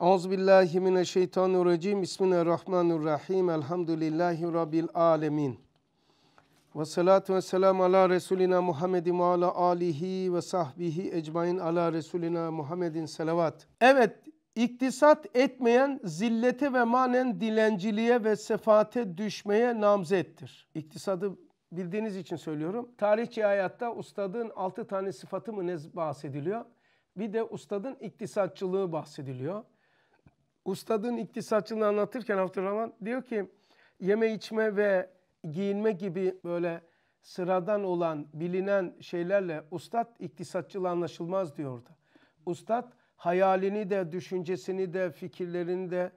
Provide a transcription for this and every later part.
Euzubillahimineşşeytanirracim. Bismillahirrahmanirrahim. Elhamdülillahi Rabbil alemin. Ve salatu ve selamu ala Resulina Muhammedin ve ala alihi ve sahbihi ecmain ala Resulina Muhammedin selavat. Evet, iktisat etmeyen zillete ve manen dilenciliğe ve sefate düşmeye namzettir. İktisadı bildiğiniz için söylüyorum. Tarihçi hayatta ustadın altı tane sıfatı mı ne bahsediliyor? Bir de ustadın iktisatçılığı bahsediliyor. Ustadın iktisatçılığını anlatırken Abdurrahman diyor ki yeme içme ve giyinme gibi böyle sıradan olan bilinen şeylerle ustad iktisatçılığı anlaşılmaz diyor orada. Ustad hayalini de düşüncesini de fikirlerini de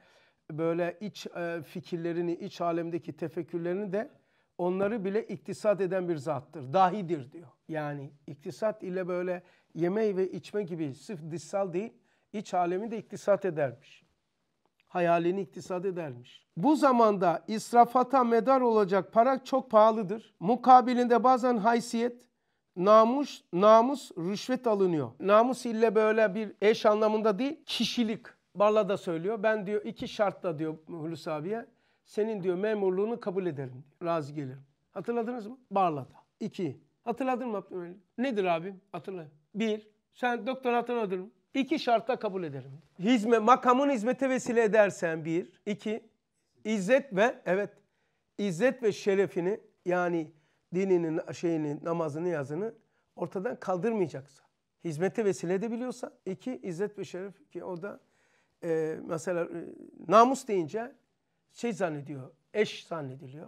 böyle iç e, fikirlerini iç alemdeki tefekkürlerini de onları bile iktisat eden bir zattır. Dahidir diyor. Yani iktisat ile böyle yeme ve içme gibi sırf dışsal değil iç alemi de iktisat edermiş hayalini iktisat edermiş. Bu zamanda israfata medar olacak para çok pahalıdır. Mukabilinde bazen haysiyet, namus, namus rüşvet alınıyor. Namus ille böyle bir eş anlamında değil, kişilik. Barla da söylüyor. Ben diyor iki şartla diyor Hulusi abiye senin diyor memurluğunu kabul ederim. Razı gelirim. Hatırladınız mı? Barla da İki. Hatırladın mı Abdülhamid? Nedir abim? Hatırla. Bir. Sen doktor hatırladın mı? İki şartla kabul ederim. Hizme, makamın hizmete vesile edersen bir. iki İzzet ve evet izzet ve şerefini yani dininin şeyini namazını yazını ortadan kaldırmayacaksa. Hizmete vesile edebiliyorsa. iki izzet ve şeref ki o da e, mesela e, namus deyince şey zannediyor eş zannediliyor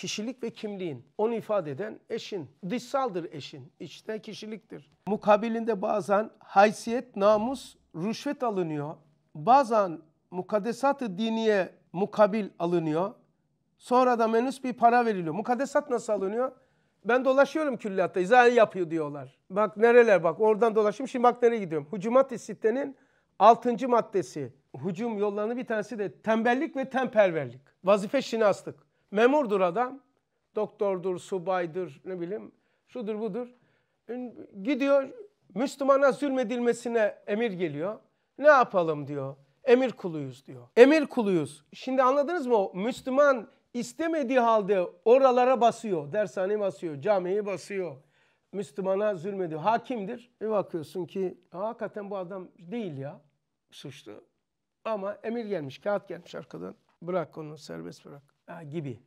kişilik ve kimliğin. Onu ifade eden eşin. Dışsaldır eşin. İçte kişiliktir. Mukabilinde bazen haysiyet, namus, rüşvet alınıyor. Bazen mukaddesat-ı diniye mukabil alınıyor. Sonra da menüs bir para veriliyor. Mukaddesat nasıl alınıyor? Ben dolaşıyorum külliyatta. izah yapıyor diyorlar. Bak nereler bak oradan dolaşayım şimdi bak nereye gidiyorum. Hucumat-ı sittenin 6. maddesi. Hucum yollarının bir tanesi de tembellik ve temperverlik. Vazife şinaslık. Memurdur adam. Doktordur, subaydır, ne bileyim şudur budur. Gidiyor Müslümana zulmedilmesine emir geliyor. Ne yapalım diyor. Emir kuluyuz diyor. Emir kuluyuz. Şimdi anladınız mı? Müslüman istemediği halde oralara basıyor. Dershaneyi basıyor, camiyi basıyor. Müslümana zulmediyor. Hakimdir. Bir bakıyorsun ki hakikaten bu adam değil ya suçlu. Ama emir gelmiş, kağıt gelmiş arkadan. Bırak onu, serbest bırak gibi.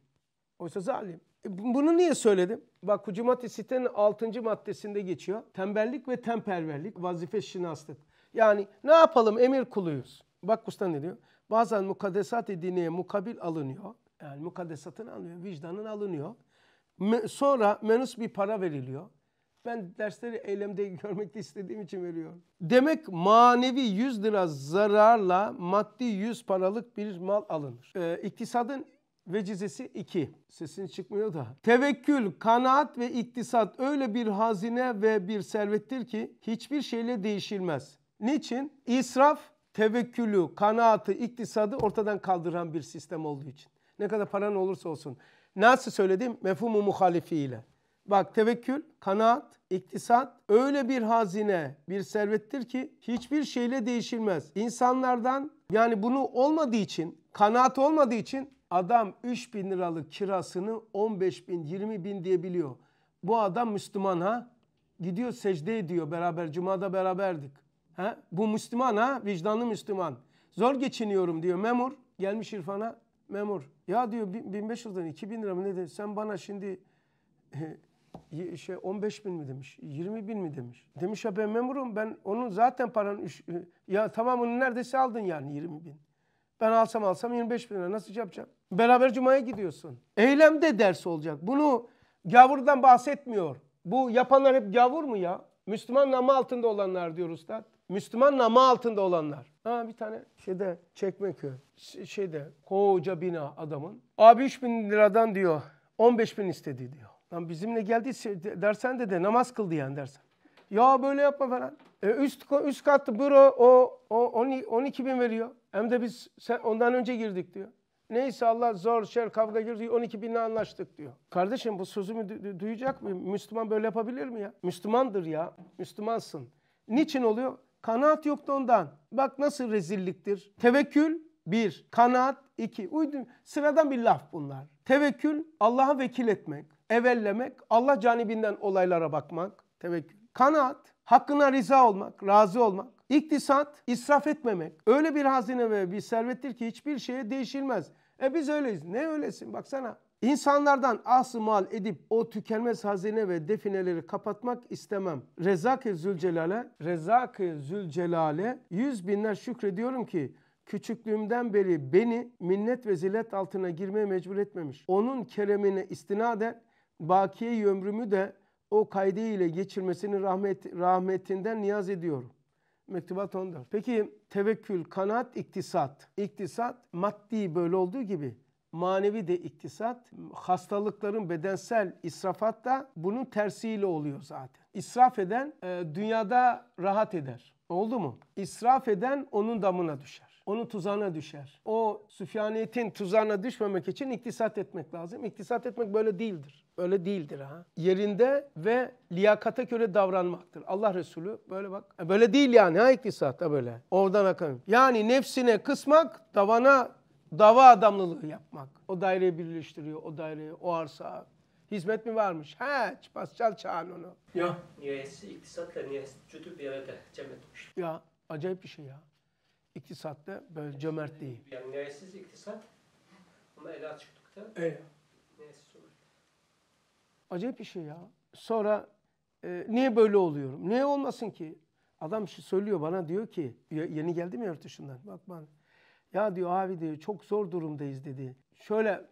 Oysa zalim. E, bunu niye söyledim? Bak Hucumat-ı Site'nin 6. maddesinde geçiyor. Tembellik ve temperverlik vazife şinaslık. Yani ne yapalım emir kuluyuz. Bak usta ne diyor? Bazen mukaddesat-ı mukabil alınıyor. Yani mukaddesatın alınıyor, vicdanın alınıyor. sonra menüs bir para veriliyor. Ben dersleri eylemde görmekte istediğim için veriyorum. Demek manevi 100 lira zararla maddi 100 paralık bir mal alınır. Ee, iktisadın Vecizesi 2. Sesin çıkmıyor da. Tevekkül, kanaat ve iktisat öyle bir hazine ve bir servettir ki hiçbir şeyle değişilmez. Niçin? İsraf tevekkülü, kanaatı, iktisadı ortadan kaldıran bir sistem olduğu için. Ne kadar paran olursa olsun. Nasıl söyledim? Mefhumu muhalifiyle. Bak tevekkül, kanaat, iktisat öyle bir hazine, bir servettir ki hiçbir şeyle değişilmez. İnsanlardan yani bunu olmadığı için, kanaat olmadığı için Adam 3 bin liralık kirasını 15 bin 20 bin diye biliyor. Bu adam Müslüman ha. Gidiyor secde ediyor beraber cumada beraberdik. Ha? Bu Müslüman ha vicdanlı Müslüman. Zor geçiniyorum diyor memur. Gelmiş İrfan'a memur. Ya diyor 1500'den 2000 lira mı ne dedi? Sen bana şimdi e, şey 15 bin mi demiş, 20 bin mi demiş. Demiş ya ben memurum ben onun zaten paranın e, ya tamam onu neredeyse aldın yani 20 bin. Ben alsam alsam 25 bin lira nasıl yapacağım? Beraber cumaya gidiyorsun. Eylemde ders olacak. Bunu gavurdan bahsetmiyor. Bu yapanlar hep gavur mu ya? Müslüman namı altında olanlar diyor ustad. Müslüman namı altında olanlar. Ha bir tane şeyde Çekmeköy şeyde koca bina adamın. Abi 3 bin liradan diyor 15 bin istedi diyor. Lan bizimle geldi dersen de de namaz kıldı yani dersen. Ya böyle yapma falan. E üst, üst katlı büro o, o 12 bin veriyor. Hem de biz sen, ondan önce girdik diyor. Neyse Allah zor, şer, kavga girdi 12 binle anlaştık diyor. Kardeşim bu sözümü du- duyacak mı? Müslüman böyle yapabilir mi ya? Müslümandır ya. Müslümansın. Niçin oluyor? Kanaat yoktu ondan. Bak nasıl rezilliktir. Tevekkül bir. Kanaat iki. Uydum. Sıradan bir laf bunlar. Tevekkül Allah'a vekil etmek. Evellemek. Allah canibinden olaylara bakmak. Tevekkül. Kanaat hakkına rıza olmak, razı olmak. İktisat israf etmemek. Öyle bir hazine ve bir servettir ki hiçbir şeye değişilmez. E biz öyleyiz. Ne öylesin baksana. İnsanlardan ası mal edip o tükenmez hazine ve defineleri kapatmak istemem. Rezak-ı Zülcelal'e, Rezak-ı Zülcelal'e yüz binler şükrediyorum ki küçüklüğümden beri beni minnet ve zillet altına girmeye mecbur etmemiş. Onun keremine istinaden bakiye ömrümü de o kaydı ile geçirmesini rahmet, rahmetinden niyaz ediyorum. Mektubat 14. Peki tevekkül, kanaat, iktisat. İktisat maddi böyle olduğu gibi manevi de iktisat. Hastalıkların bedensel israfat da bunun tersiyle oluyor zaten. İsraf eden e, dünyada rahat eder. Oldu mu? İsraf eden onun damına düşer. Onun tuzağına düşer. O süfyaniyetin tuzağına düşmemek için iktisat etmek lazım. İktisat etmek böyle değildir öyle değildir ha. Yerinde ve liyakata göre davranmaktır. Allah Resulü böyle bak. E, böyle değil yani ha da böyle. Oradan akın Yani nefsine kısmak, davana dava adamlılığı yapmak. O daireyi birleştiriyor, o daireyi, o arsa. Hizmet mi varmış? He, çal çağın onu. Ya. Niyesi iktisatla niyesi kötü bir arada cem etmiş. Ya, acayip bir şey ya. İktisatta böyle cömert değil. Yani niyesiz iktisat, ona ele açıklıkta. Evet. Acayip bir şey ya. Sonra e, niye böyle oluyorum? Niye olmasın ki? Adam şey söylüyor bana diyor ki yeni geldim mi yurt dışından? Bak bana. Ya diyor abi diyor çok zor durumdayız dedi. Şöyle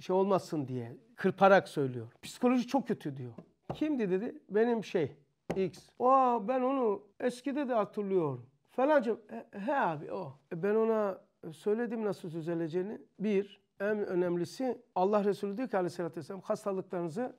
şey olmasın diye kırparak söylüyor. Psikoloji çok kötü diyor. Kimdi dedi? Benim şey X. Aa ben onu eskide de hatırlıyorum. Falanca he, he abi o. E, ben ona söyledim nasıl düzeleceğini. Bir, en önemlisi Allah Resulü diyor ki aleyhissalatü vesselam hastalıklarınızı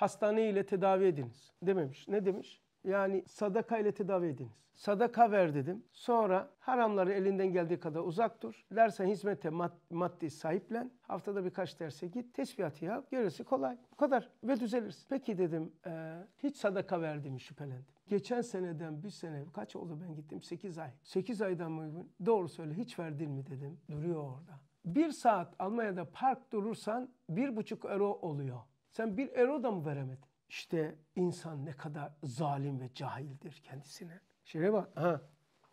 hastane ile tedavi ediniz dememiş. Ne demiş? Yani sadaka ile tedavi ediniz. Sadaka ver dedim. Sonra haramları elinden geldiği kadar uzak dur. Dersen hizmete mad maddi sahiplen. Haftada birkaç derse git. Tesbihatı yap. Gerisi kolay. Bu kadar ve düzelirsin. Peki dedim e, hiç sadaka verdiğimi şüphelendim. Geçen seneden bir sene kaç oldu ben gittim? 8 ay. 8 aydan mı? Doğru söyle hiç verdin mi dedim. Duruyor orada. Bir saat Almanya'da park durursan bir buçuk euro oluyor. Sen bir euro da mı veremedin? İşte insan ne kadar zalim ve cahildir kendisine. Şöyle bak. Ha.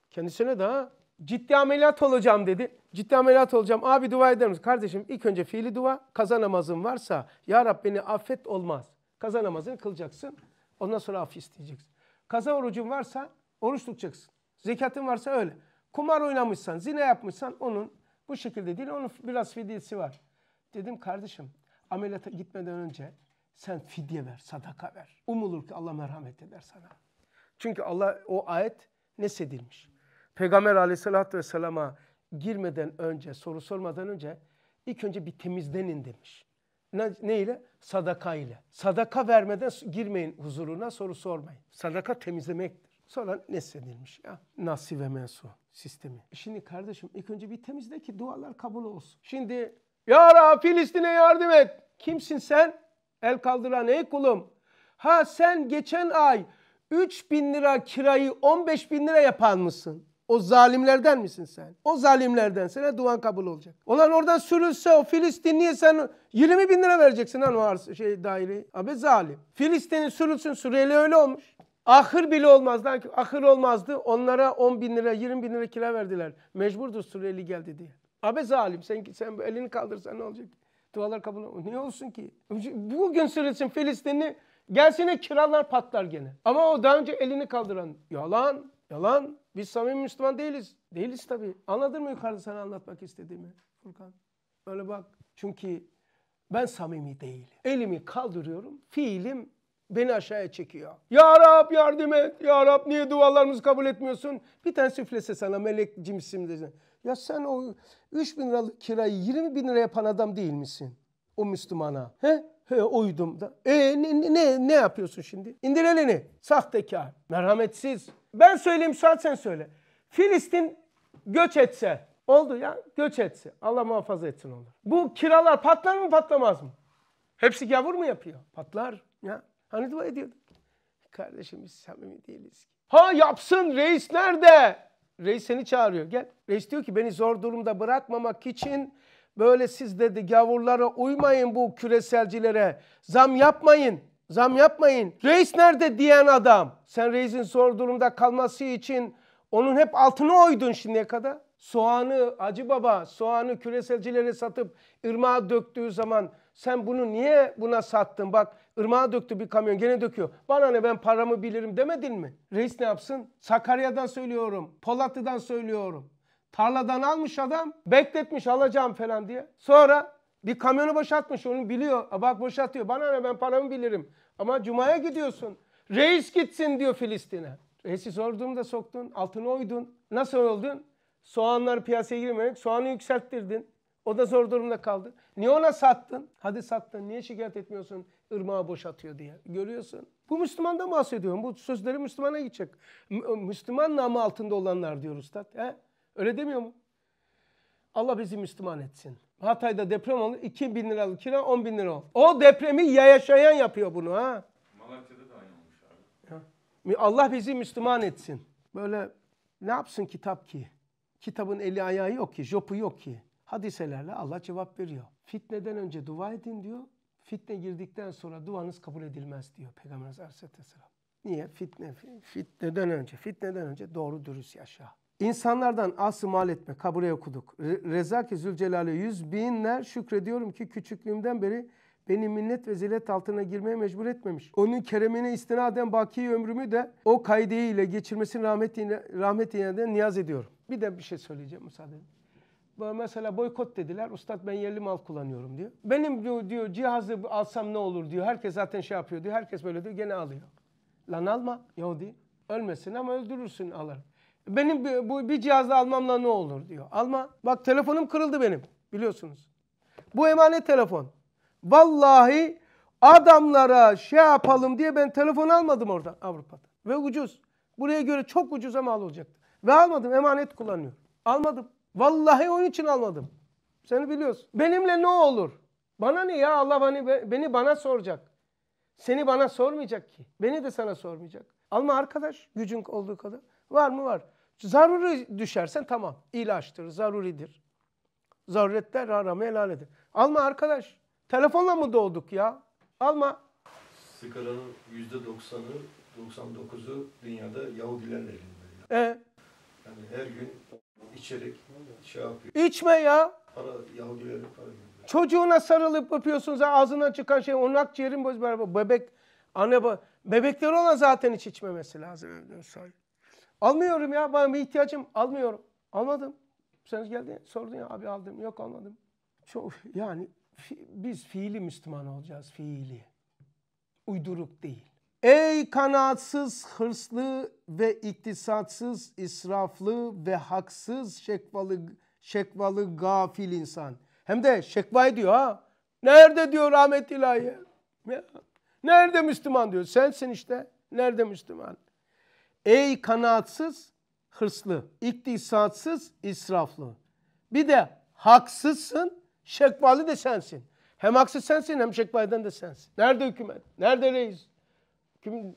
Kendisine de ha. Ciddi ameliyat olacağım dedi. Ciddi ameliyat olacağım. Abi dua eder misin? Kardeşim ilk önce fiili dua. Kaza namazın varsa Ya Rab beni affet olmaz. Kaza namazını kılacaksın. Ondan sonra af isteyeceksin. Kaza orucun varsa oruç tutacaksın. Zekatın varsa öyle. Kumar oynamışsan, zina yapmışsan onun bu şekilde değil. Onun biraz fidyesi var. Dedim kardeşim ameliyata gitmeden önce sen fidye ver, sadaka ver. Umulur ki Allah merhamet eder sana. Çünkü Allah o ayet nesedilmiş. Peygamber aleyhissalatü vesselama girmeden önce, soru sormadan önce ilk önce bir temizlenin demiş. Ne, ne ile? Sadaka ile. Sadaka vermeden girmeyin huzuruna, soru sormayın. Sadaka temizlemektir. Sonra nesedilmiş ya. Nasi ve mensu sistemi. Şimdi kardeşim ilk önce bir temizle ki dualar kabul olsun. Şimdi ya Rab Filistin'e yardım et. Kimsin sen? El kaldıran ey kulum. Ha sen geçen ay 3 bin lira kirayı 15 bin lira yapan mısın? O zalimlerden misin sen? O zalimlerden sana duan kabul olacak. Olan oradan sürülse o Filistinliye sen 20 bin lira vereceksin lan o arsa, şey daireyi. Abi zalim. Filistin'in sürülsün Suriyeli öyle olmuş. Ahır bile olmaz lan. Ahır olmazdı. Onlara 10 bin lira 20 bin lira kira verdiler. Mecburdur Suriyeli geldi diye. Abe zalim sen sen elini kaldırsan ne olacak? Dualar kabul olmaz. Ne olsun ki? Bugün söylesin Filistin'i gelsene kiralar patlar gene. Ama o daha önce elini kaldıran yalan, yalan. Biz samimi Müslüman değiliz. Değiliz tabii. Anladın mı yukarıda sana anlatmak istediğimi Furkan? Böyle bak. Çünkü ben samimi değilim. Elimi kaldırıyorum. Fiilim beni aşağıya çekiyor. Ya Rab yardım et. Ya Rab niye dualarımızı kabul etmiyorsun? Bir tane süflese sana melek cimsim desin. Ya sen o 3 bin liralık kirayı 20 bin lira yapan adam değil misin? O Müslümana. He? He uydum da. E ne, ne, ne yapıyorsun şimdi? İndir elini. Sahtekar. Merhametsiz. Ben söyleyeyim sen sen söyle. Filistin göç etse. Oldu ya göç etse. Allah muhafaza etsin onu Bu kiralar patlar mı patlamaz mı? Hepsi gavur mu yapıyor? Patlar. Ya. Hani dua ediyorduk. Kardeşim samimi değiliz. Ha yapsın reis nerede? reis seni çağırıyor. Gel. Reis diyor ki beni zor durumda bırakmamak için böyle siz dedi gavurlara uymayın bu küreselcilere. Zam yapmayın. Zam yapmayın. Reis nerede diyen adam. Sen reisin zor durumda kalması için onun hep altını oydun şimdiye kadar. Soğanı Acı Baba soğanı küreselcilere satıp ırmağa döktüğü zaman sen bunu niye buna sattın? Bak Irmağa döktü bir kamyon gene döküyor. Bana ne ben paramı bilirim demedin mi? Reis ne yapsın? Sakarya'dan söylüyorum. Polatlı'dan söylüyorum. Tarladan almış adam. Bekletmiş alacağım falan diye. Sonra bir kamyonu boşaltmış onu biliyor. A bak boşaltıyor. Bana ne ben paramı bilirim. Ama cumaya gidiyorsun. Reis gitsin diyor Filistin'e. Reisi durumda soktun. Altını oydun. Nasıl oldun? Soğanlar piyasaya girmeyerek soğanı yükselttirdin. O da zor durumda kaldı. Niye ona sattın? Hadi sattın. Niye şikayet etmiyorsun? Irmağı boşatıyor diye. Görüyorsun. Bu mı bahsediyorum. Bu sözleri Müslümana gidecek. E, Müslüman namı altında olanlar diyor Üstad. He? Öyle demiyor mu? Allah bizi Müslüman etsin. Hatay'da deprem oldu. 2 bin liralık kira 10 bin lira oldu. O depremi yaşayan yapıyor bunu ha. Malatya'da da aynı olmuş abi. Ha. Allah bizi Müslüman etsin. Böyle ne yapsın kitap ki? Kitabın eli ayağı yok ki, jopu yok ki. Hadiselerle Allah cevap veriyor. Fitneden önce dua edin diyor. Fitne girdikten sonra duanız kabul edilmez diyor Peygamberimiz Aleyhisselam. Niye? Fitne, fitneden önce, fitneden önce doğru dürüst yaşa. İnsanlardan ası mal etme. Kaburaya okuduk. Re Rezaki Zülcelal'e yüz binler şükrediyorum ki küçüklüğümden beri beni minnet ve zilet altına girmeye mecbur etmemiş. Onun keremine istinaden baki ömrümü de o ile geçirmesini rahmet rahmet niyaz ediyorum. Bir de bir şey söyleyeceğim müsaade mesela boykot dediler. Ustad ben yerli mal kullanıyorum diyor. Benim diyor, diyor cihazı alsam ne olur diyor. Herkes zaten şey yapıyor diyor. Herkes böyle diyor gene alıyor. Lan alma Yahudi. Ölmesin ama öldürürsün alır. Benim bu bir cihazı almamla ne olur diyor. Alma. Bak telefonum kırıldı benim. Biliyorsunuz. Bu emanet telefon. Vallahi adamlara şey yapalım diye ben telefon almadım orada Avrupa'da. Ve ucuz. Buraya göre çok ucuza mal olacaktı. Ve almadım emanet kullanıyor. Almadım. Vallahi onun için almadım. Seni biliyorsun. Benimle ne olur? Bana ne ya Allah beni, beni bana soracak. Seni bana sormayacak ki. Beni de sana sormayacak. Alma arkadaş gücün olduğu kadar. Var mı var. Zaruri düşersen tamam. İlaçtır, zaruridir. Zaruretler haramı helal edin. Alma arkadaş. Telefonla mı doğduk ya? Alma. Sigaranın doksan dokuzu dünyada Yahudilerin elinde. Ee? Yani her gün içerik şey yapıyor. İçme ya. Para, Yahudilere para gönderiyor. Çocuğuna sarılıp öpüyorsunuz. Ağzından çıkan şey onun akciğerin boz beraber. Bebek, anne baba. bebekler ona zaten hiç içmemesi lazım. Almıyorum ya. Bana bir ihtiyacım. Almıyorum. Almadım. Sen geldi sordun ya abi aldım. Yok almadım. Çok, yani fi, biz fiili Müslüman olacağız. Fiili. Uyduruk değil. Ey kanaatsız, hırslı ve iktisatsız, israflı ve haksız şekvalı, şekvalı gafil insan. Hem de şekva ediyor ha. Nerede diyor rahmet İlahi? Nerede Müslüman diyor. Sensin işte. Nerede Müslüman? Ey kanaatsız, hırslı, iktisatsız, israflı. Bir de haksızsın, şekvalı da sensin. Hem haksız sensin hem şekva eden de sensin. Nerede hükümet? Nerede reis? Kim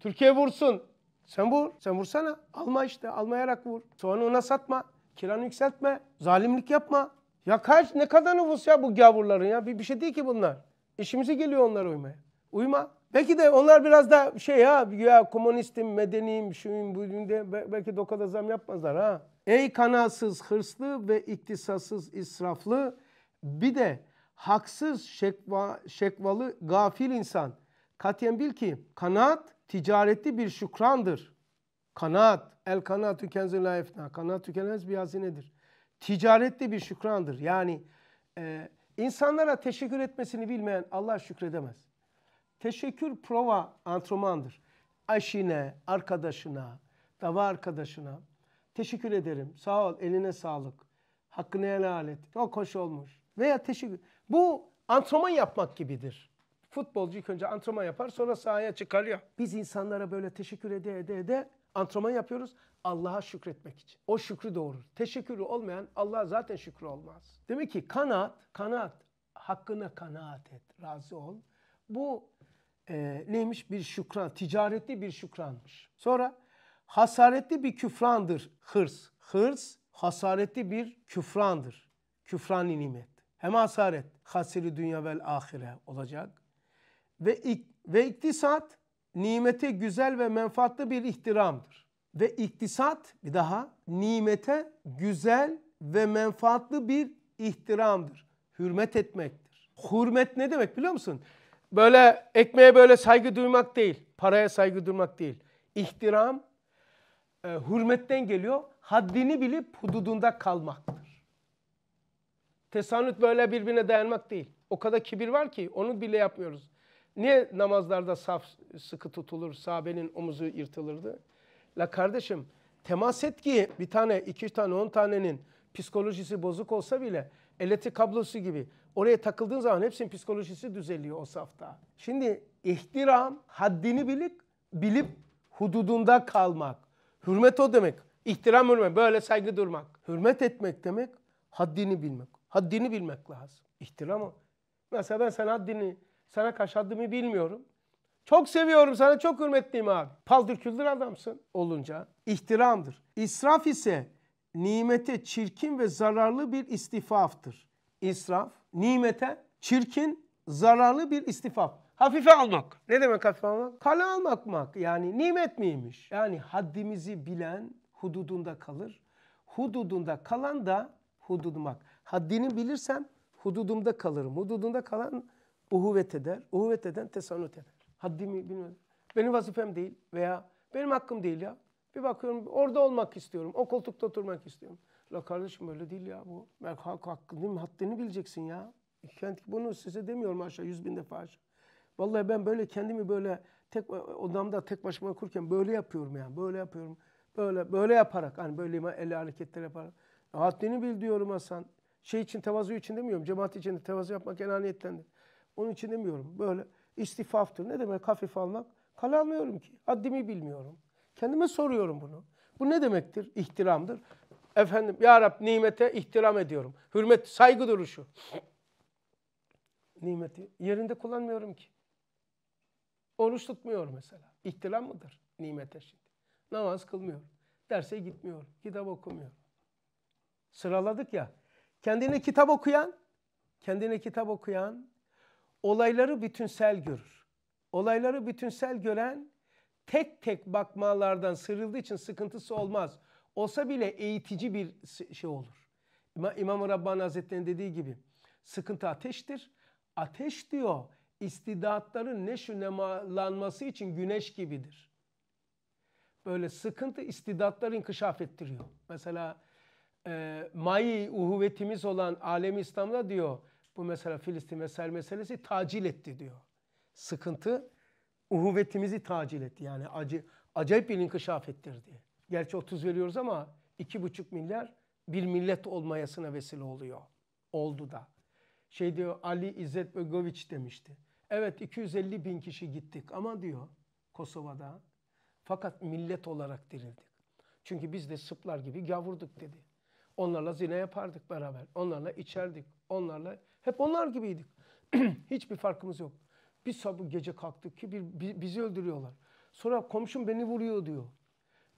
Türkiye vursun. Sen vur. Sen vursana. Alma işte. Almayarak vur. Soğanı ona satma. Kiranı yükseltme. Zalimlik yapma. Ya kaç ne kadar nüfus ya bu gavurların ya. Bir, bir şey değil ki bunlar. İşimize geliyor onlara uymaya. Uyma. Belki de onlar biraz da şey ya, ya komünistim, medeniyim, şuyum, buyum diye belki de o kadar zam yapmazlar ha. Ey kanalsız, hırslı ve iktisatsız, israflı bir de haksız şekva, şekvalı gafil insan. Katiyen bil ki kanaat ticaretli bir şükrandır. Kanaat, el kanaat tükenzül efna. Kanaat tükenmez bir hazinedir. Ticaretli bir şükrandır. Yani e, insanlara teşekkür etmesini bilmeyen Allah şükredemez. Teşekkür prova antrenmandır. Aşine, arkadaşına, dava arkadaşına teşekkür ederim. Sağ ol, eline sağlık. Hakkını helal et. Çok hoş olmuş. Veya teşekkür. Bu antrenman yapmak gibidir. Futbolcu ilk önce antrenman yapar sonra sahaya çıkarıyor. Biz insanlara böyle teşekkür ede ede ede antrenman yapıyoruz Allah'a şükretmek için. O şükrü doğurur. Teşekkürü olmayan Allah'a zaten şükrü olmaz. Demek ki kanaat, kanaat, hakkına kanaat et, razı ol. Bu e, neymiş? Bir şükran, ticaretli bir şükranmış. Sonra hasaretli bir küfrandır hırs. Hırs hasaretli bir küfrandır. Küfrani nimet. Hem hasaret, hasiri dünya vel ahire olacak ve, ik, ve iktisat nimete güzel ve menfaatlı bir ihtiramdır. Ve iktisat bir daha nimete güzel ve menfaatlı bir ihtiramdır. Hürmet etmektir. Hürmet ne demek biliyor musun? Böyle ekmeğe böyle saygı duymak değil. Paraya saygı duymak değil. İhtiram e, hürmetten geliyor. Haddini bilip hududunda kalmaktır. Tesanüt böyle birbirine dayanmak değil. O kadar kibir var ki onu bile yapmıyoruz. Niye namazlarda saf sıkı tutulur, sahabenin omuzu yırtılırdı? La kardeşim temas et ki bir tane, iki tane, on tanenin psikolojisi bozuk olsa bile elektrik kablosu gibi oraya takıldığın zaman hepsinin psikolojisi düzeliyor o safta. Şimdi ihtiram haddini bilip, bilip hududunda kalmak. Hürmet o demek. İhtiram hürmet. Böyle saygı durmak. Hürmet etmek demek haddini bilmek. Haddini bilmek lazım. İhtiram o. Mesela ben sana haddini sana kaç haddimi bilmiyorum. Çok seviyorum sana çok hürmetliyim abi. Paldır küldür adamsın olunca ihtiramdır. İsraf ise nimete çirkin ve zararlı bir istifaftır. İsraf nimete çirkin zararlı bir istifaf. Hafife almak. Ne demek hafife almak? Kale almak mak. Yani nimet miymiş? Yani haddimizi bilen hududunda kalır. Hududunda kalan da hududumak. Haddini bilirsem hududumda kalırım. Hududunda kalan uhuvvet eder. Uhuvvet eden tesanüt eder. Haddimi bilmem. Benim vazifem değil veya benim hakkım değil ya. Bir bakıyorum orada olmak istiyorum. O koltukta oturmak istiyorum. La kardeşim öyle değil ya bu. Hak, hakkını, haddini bileceksin ya. Bunu size demiyorum aşağı yüz bin defa aşağı. Vallahi ben böyle kendimi böyle tek odamda tek başıma kurken böyle yapıyorum yani. Böyle yapıyorum. Böyle böyle yaparak hani böyle el hareketleri yaparak. Haddini bil diyorum Hasan. Şey için tevazu için demiyorum. Cemaat için de tevazu yapmak enaniyetten de. Onun için demiyorum. Böyle istifaftır. Ne demek hafif almak? Kale almıyorum ki. Haddimi bilmiyorum. Kendime soruyorum bunu. Bu ne demektir? İhtiramdır. Efendim ya Rab nimete ihtiram ediyorum. Hürmet, saygı duruşu. Nimeti yerinde kullanmıyorum ki. Oruç tutmuyor mesela. İhtiram mıdır nimete şimdi? Namaz kılmıyor. Derse gitmiyor. Kitap okumuyor. Sıraladık ya. Kendine kitap okuyan, kendine kitap okuyan olayları bütünsel görür. Olayları bütünsel gören tek tek bakmalardan sıyrıldığı için sıkıntısı olmaz. Olsa bile eğitici bir şey olur. İmam, İmam-ı Rabbani Hazretleri'nin dediği gibi sıkıntı ateştir. Ateş diyor istidatların neşü nemalanması için güneş gibidir. Böyle sıkıntı istidatları inkişaf ettiriyor. Mesela e, mai uhuvvetimiz olan alem İslam'da diyor bu mesela Filistin vesaire meselesi tacil etti diyor. Sıkıntı uhuvvetimizi tacil etti. Yani acı, acayip bir inkişaf ettirdi. Gerçi 30 veriyoruz ama 2,5 milyar bir millet olmayasına vesile oluyor. Oldu da. Şey diyor Ali İzzet Bögoviç demişti. Evet 250 bin kişi gittik ama diyor Kosova'da fakat millet olarak dirildik. Çünkü biz de sıplar gibi gavurduk dedi. Onlarla zine yapardık beraber. Onlarla içerdik. Onlarla hep onlar gibiydik. Hiçbir farkımız yok. Bir sabah gece kalktık ki bir, bir, bizi öldürüyorlar. Sonra komşum beni vuruyor diyor.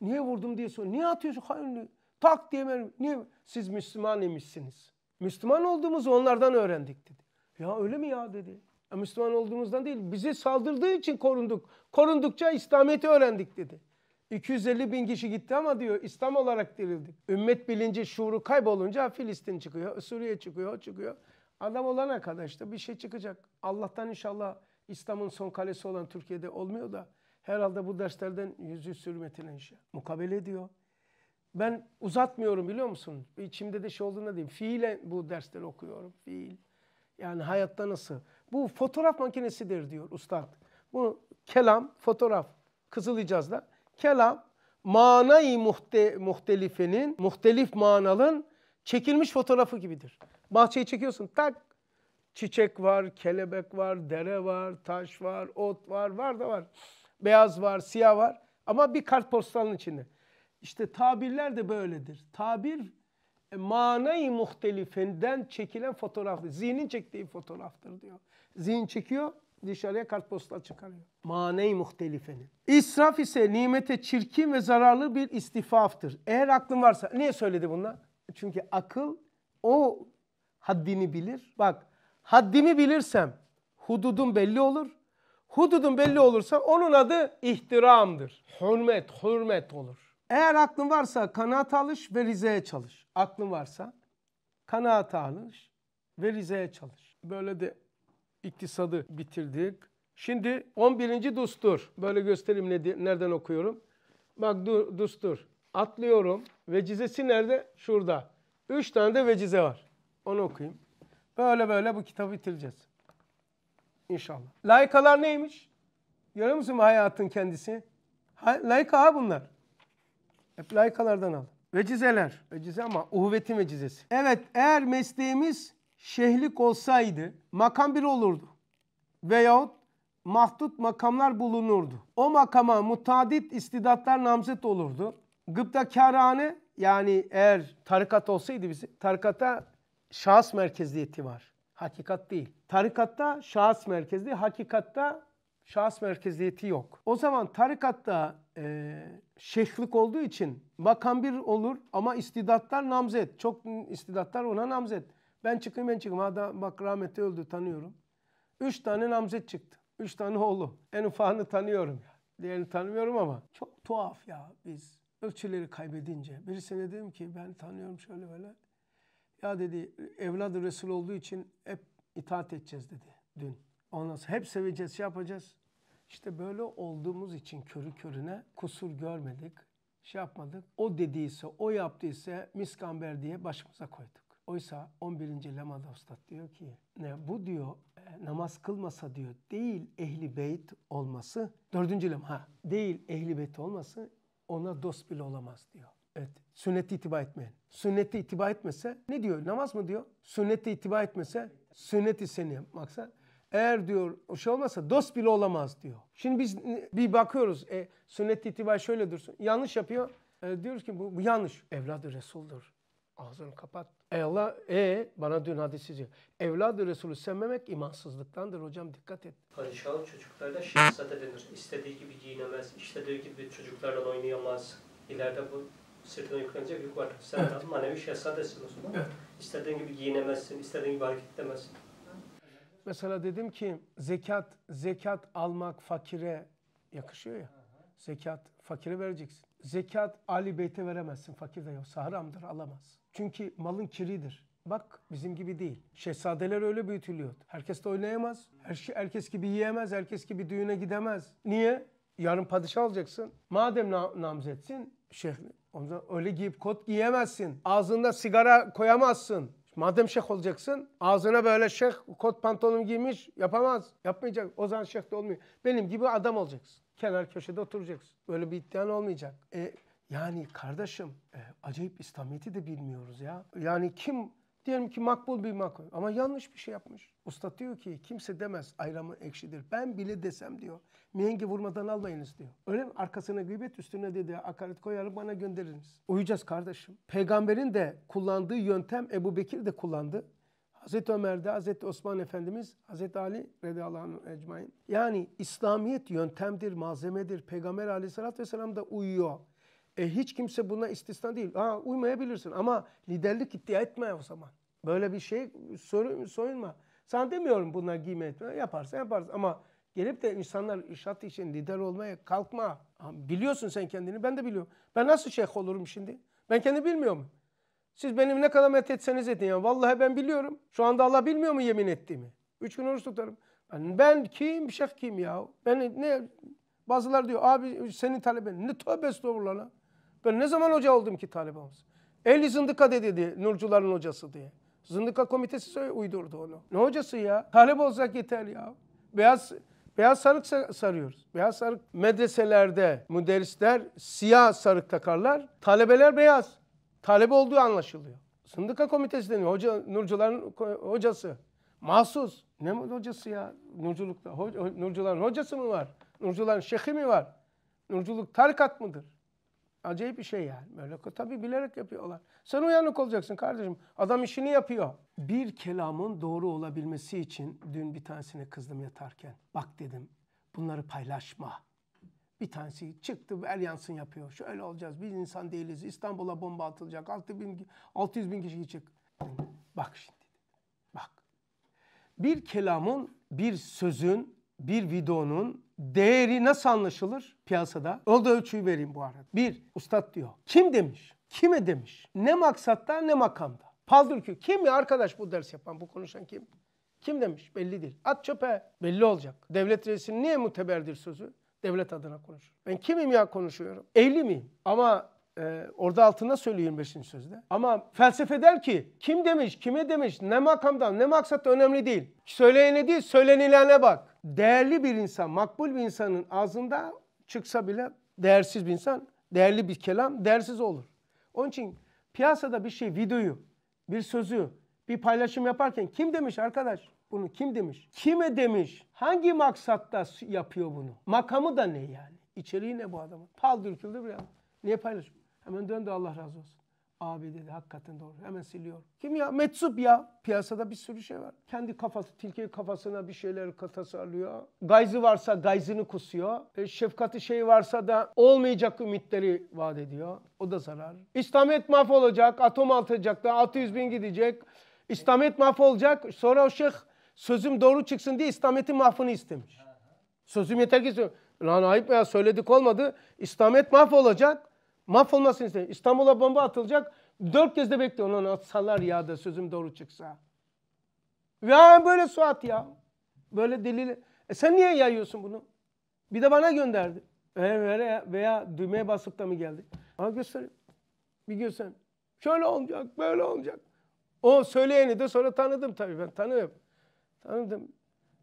Niye vurdum diye soruyor. Niye atıyorsun? Hayır tak diye ben, niye? Siz Müslüman imişsiniz. Müslüman olduğumuzu onlardan öğrendik dedi. Ya öyle mi ya dedi. E, Müslüman olduğumuzdan değil bizi saldırdığı için korunduk. Korundukça İslamiyet'i öğrendik dedi. 250 bin kişi gitti ama diyor İslam olarak dirildik. Ümmet bilinci şuuru kaybolunca Filistin çıkıyor, Suriye çıkıyor, çıkıyor. Adam olan arkadaşta bir şey çıkacak. Allah'tan inşallah İslam'ın son kalesi olan Türkiye'de olmuyor da herhalde bu derslerden yüzü sürmetine inşallah. Mukabele ediyor. Ben uzatmıyorum biliyor musun? İçimde de şey olduğunu diyeyim. Fiile bu dersleri okuyorum. Fiil. Yani hayatta nasıl? Bu fotoğraf makinesidir diyor ustad. Bu kelam, fotoğraf. Kızılcaz'da. Kelam, manayı muhte, muhtelifinin, muhtelif manalın çekilmiş fotoğrafı gibidir. Bahçeyi çekiyorsun tak. Çiçek var, kelebek var, dere var, taş var, ot var, var da var. Beyaz var, siyah var ama bir kartpostalın içinde. İşte tabirler de böyledir. Tabir e, manayı muhtelifinden çekilen fotoğraftır. Zihnin çektiği fotoğraftır diyor. Zihin çekiyor, dışarıya kartpostal çıkarıyor. Manayı muhtelifenin. İsraf ise nimete çirkin ve zararlı bir istifaftır. Eğer aklın varsa, niye söyledi bunlar? Çünkü akıl o haddini bilir. Bak haddimi bilirsem hududum belli olur. Hududum belli olursa onun adı ihtiramdır. Hürmet, hürmet olur. Eğer aklın varsa kanaat alış ve Rize'ye çalış. Aklın varsa kanaat alış ve Rize'ye çalış. Böyle de iktisadı bitirdik. Şimdi 11. Dustur. Böyle göstereyim ne, nereden okuyorum. Bak du, Dustur. Atlıyorum. Vecizesi nerede? Şurada. Üç tane de vecize var. Onu okuyayım. Böyle böyle bu kitabı bitireceğiz. İnşallah. Layıkalar neymiş? Görüyor musun hayatın kendisi? Ha, ha bunlar. Hep layıkalardan al. Vecizeler. Vecize ama uhuvvetin vecizesi. Evet eğer mesleğimiz şehlik olsaydı makam bir olurdu. Veyahut mahdut makamlar bulunurdu. O makama mutadit istidatlar namzet olurdu. Gıpta kârhane yani eğer tarikat olsaydı bizi tarikata şahıs merkezliyeti var. Hakikat değil. Tarikatta şahıs merkezli, hakikatta şahıs merkezliyeti yok. O zaman tarikatta e, şeyhlik olduğu için makam bir olur ama istidatlar namzet. Çok istidatlar ona namzet. Ben çıkayım ben çıkayım. Adam bak rahmetli öldü tanıyorum. Üç tane namzet çıktı. Üç tane oğlu. En ufağını tanıyorum. Ya. Diğerini tanımıyorum ama çok tuhaf ya biz ölçüleri kaybedince. Birisine dedim ki ben tanıyorum şöyle böyle. Ya dedi evladı Resul olduğu için hep itaat edeceğiz dedi dün. Ondan sonra hep seveceğiz, şey yapacağız. İşte böyle olduğumuz için körü körüne kusur görmedik, şey yapmadık. O dediyse, o yaptıysa miskamber diye başımıza koyduk. Oysa 11. Lema'da Ustad diyor ki ne bu diyor e, namaz kılmasa diyor değil ehli beyt olması 4. Lema ha, değil ehli beyt olması ona dost bile olamaz diyor. Evet. Sünnete itibar etmeyen. Sünnete itibar etmese ne diyor? Namaz mı diyor? Sünnete itibar etmese sünneti seni maksat. Eğer diyor o şey olmasa dost bile olamaz diyor. Şimdi biz bir bakıyoruz e, sünnet itibar şöyle dursun. Yanlış yapıyor. E, diyoruz ki bu, bu yanlış. Evladı Resul'dur. Ağzını kapat. Ey Allah e bana dün hadisi diyor. Evladı Resul'ü sevmemek imansızlıktandır hocam dikkat et. Padişahın çocuklarda şehzade denir. İstediği gibi giyinemez, istediği gibi çocuklarla oynayamaz. İleride bu sırtına yüklenecek yük var. Sen evet. lazım manevi şehzadesin o zaman. Evet. İstediğin gibi giyinemezsin, istediğin gibi hareket edemezsin. Mesela dedim ki zekat, zekat almak fakire yakışıyor ya. Zekat fakire vereceksin. Zekat Ali Beyt'e veremezsin. Fakir de yok. Sahramdır alamaz. Çünkü malın kiridir. Bak bizim gibi değil. Şehzadeler öyle büyütülüyor. Herkes de oynayamaz. Her şey, herkes gibi yiyemez. Herkes gibi düğüne gidemez. Niye? Yarın padişah olacaksın. Madem na namzetsin Şeyh ondan öyle giyip kot giyemezsin. Ağzında sigara koyamazsın. Madem şeyh olacaksın ağzına böyle şeyh kot pantolon giymiş yapamaz. Yapmayacak. O zaman şeyh de olmuyor. Benim gibi adam olacaksın. Kenar köşede oturacaksın. Böyle bir iddian olmayacak. E, yani kardeşim e, acayip İslamiyet'i de bilmiyoruz ya. Yani kim Diyelim ki makbul bir makbul ama yanlış bir şey yapmış. Usta diyor ki kimse demez ayranı ekşidir. Ben bile desem diyor. Mihengi vurmadan almayınız diyor. Öyle mi? Arkasına gıybet üstüne dedi akaret koyarım bana gönderiniz. Uyuyacağız kardeşim. Peygamberin de kullandığı yöntem Ebu Bekir de kullandı. Hazreti Ömer'de, Hazreti Osman Efendimiz, Hazreti Ali radıyallahu anh ecmain. Yani İslamiyet yöntemdir, malzemedir. Peygamber aleyhissalatü vesselam da uyuyor. E, hiç kimse buna istisna değil. Ha, uymayabilirsin ama liderlik iddia etme o zaman. Böyle bir şey soyunma. Sen demiyorum bunlar giyme etme. Yaparsan yaparsın ama gelip de insanlar irşat için lider olmaya kalkma. Biliyorsun sen kendini ben de biliyorum. Ben nasıl şeyh olurum şimdi? Ben kendi bilmiyorum. Siz benim ne kadar met etseniz edin. Yani vallahi ben biliyorum. Şu anda Allah bilmiyor mu yemin ettiğimi? Üç gün oruç tutarım. Ben, ben kim? Şeyh kim ya? Ben ne? Bazılar diyor abi senin talebin Ne tövbe estağfurullah lan. Ben ne zaman hoca oldum ki talebamız? Ehli zındıka dedi Nurcuların hocası diye. Zındıka komitesi uydurdu onu. Ne hocası ya? Talep olsak yeter ya. Beyaz Beyaz sarık sarıyoruz. Beyaz sarık medreselerde müderrisler siyah sarık takarlar. Talebeler beyaz. Talebe olduğu anlaşılıyor. Sındıka komitesi deniyor. Hoca, Nurcuların hocası. Mahsus. Ne hocası ya? Nurculukta. Ho, Nurcuların hocası mı var? Nurcuların şeyhi mi var? Nurculuk tarikat mıdır? Acayip bir şey yani. Böyle tabii bilerek yapıyorlar. Sen uyanık olacaksın kardeşim. Adam işini yapıyor. Bir kelamın doğru olabilmesi için dün bir tanesine kızdım yatarken. Bak dedim bunları paylaşma. Bir tanesi çıktı el yansın yapıyor. Şöyle olacağız biz insan değiliz. İstanbul'a bomba atılacak. 6 bin, 600 bin kişi çık. Bak şimdi. Bak. Bir kelamın, bir sözün bir videonun değeri nasıl anlaşılır piyasada? O da ölçüyü vereyim bu arada. Bir, ustad diyor. Kim demiş? Kime demiş? Ne maksatta ne makamda? Paldırkü kim ya arkadaş bu ders yapan, bu konuşan kim? Kim demiş? Belli değil. At çöpe. Belli olacak. Devlet reisinin niye muteberdir sözü? Devlet adına konuşur. Ben kimim ya konuşuyorum? Evli miyim? Ama ee, orada altına söylüyor 25. sözde. Ama felsefe der ki kim demiş, kime demiş, ne makamdan, ne maksatta önemli değil. Söyleyene değil, söylenilene bak. Değerli bir insan, makbul bir insanın ağzında çıksa bile değersiz bir insan, değerli bir kelam değersiz olur. Onun için piyasada bir şey, videoyu, bir sözü, bir paylaşım yaparken kim demiş arkadaş? Bunu kim demiş? Kime demiş? Hangi maksatta yapıyor bunu? Makamı da ne yani? İçeriği ne bu adamın? Pal dürtüldü bir adam. Niye paylaşıyor? Hemen döndü Allah razı olsun. Abi dedi hakikaten doğru. Hemen siliyor. Kim ya? Metsup ya. Piyasada bir sürü şey var. Kendi kafası, tilki kafasına bir şeyler tasarlıyor. Gayzı varsa gayzını kusuyor. E, şefkati şey varsa da olmayacak ümitleri vaat ediyor. O da zarar. İslamiyet mahvolacak. Atom atacaklar. 600 bin gidecek. İslamiyet mahvolacak. Sonra o şeyh sözüm doğru çıksın diye İslamiyet'in mahfını istemiş. Sözüm yeter ki... Lan ayıp ya söyledik olmadı. İslamiyet mahvolacak. Mahvolmasını istedim. İstanbul'a bomba atılacak. Dört kez de bekliyor. Onu atsalar ya da sözüm doğru çıksa. Ya böyle Suat ya. Böyle delil. E sen niye yayıyorsun bunu? Bir de bana gönderdi. Veya, veya düğmeye basıp da mı geldi? Ama göstereyim. Bir görsen. Şöyle olacak, böyle olacak. O söyleyeni de sonra tanıdım tabii ben tanıyorum. Tanıdım.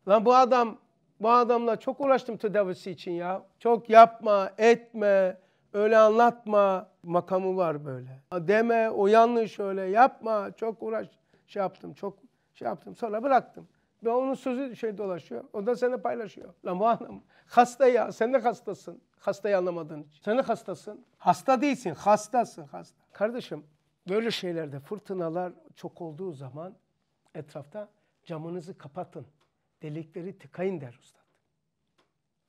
Lan bu adam, bu adamla çok uğraştım tedavisi için ya. Çok yapma, etme öyle anlatma makamı var böyle. Deme o yanlış öyle yapma çok uğraş şey yaptım çok şey yaptım sonra bıraktım. Ve onun sözü şey dolaşıyor. O da seni paylaşıyor. Lan bu anlam. Hasta ya. Sen de hastasın. Hastayı anlamadığın için. Sen de hastasın. Hasta değilsin. Hastasın. Hasta. Kardeşim böyle şeylerde fırtınalar çok olduğu zaman etrafta camınızı kapatın. Delikleri tıkayın der usta.